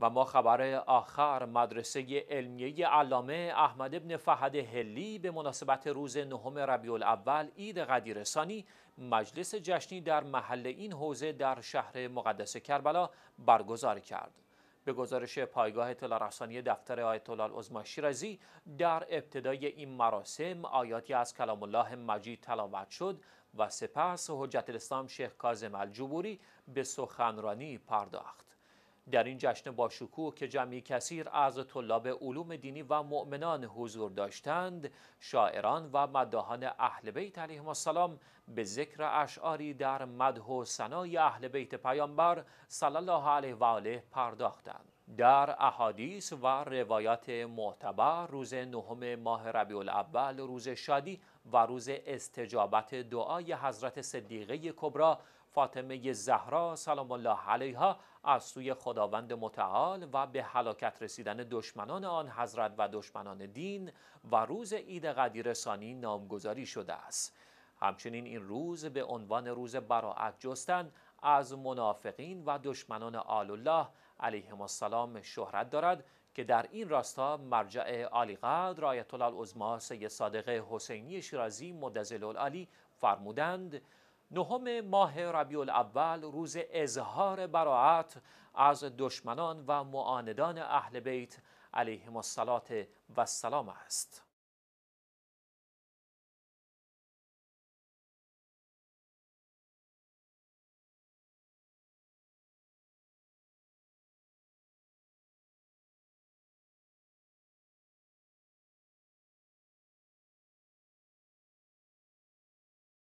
و ما خبر آخر مدرسه علمیه علامه احمد ابن فهد هلی به مناسبت روز نهم ربیع الاول عید قدیرسانی مجلس جشنی در محل این حوزه در شهر مقدس کربلا برگزار کرد. به گزارش پایگاه اطلاع رسانی دفتر آیت الله عظما شیرازی در ابتدای این مراسم آیاتی از کلام الله مجید تلاوت شد و سپس حجت الاسلام شیخ کاظم الجبوری به سخنرانی پرداخت. در این جشن باشکوه که جمعی کثیر از طلاب علوم دینی و مؤمنان حضور داشتند شاعران و مداحان اهل بیت علیهم السلام به ذکر اشعاری در مدح و ثنای اهل بیت پیامبر صلی الله علیه و آله پرداختند در احادیث و روایات معتبر روز نهم ماه ربیع الاول روز شادی و روز استجابت دعای حضرت صدیقه کبرا فاطمه زهرا سلام الله علیها از سوی خداوند متعال و به هلاکت رسیدن دشمنان آن حضرت و دشمنان دین و روز عید ثانی نامگذاری شده است همچنین این روز به عنوان روز براعت جستن از منافقین و دشمنان آل الله علیهم السلام شهرت دارد که در این راستا مرجع عالیقدر آیت الله العظما سید صادق حسینی شیرازی مدزل العالی فرمودند نهم ماه ربیع الاول روز اظهار براعت از دشمنان و معاندان اهل بیت علیهم السلام و است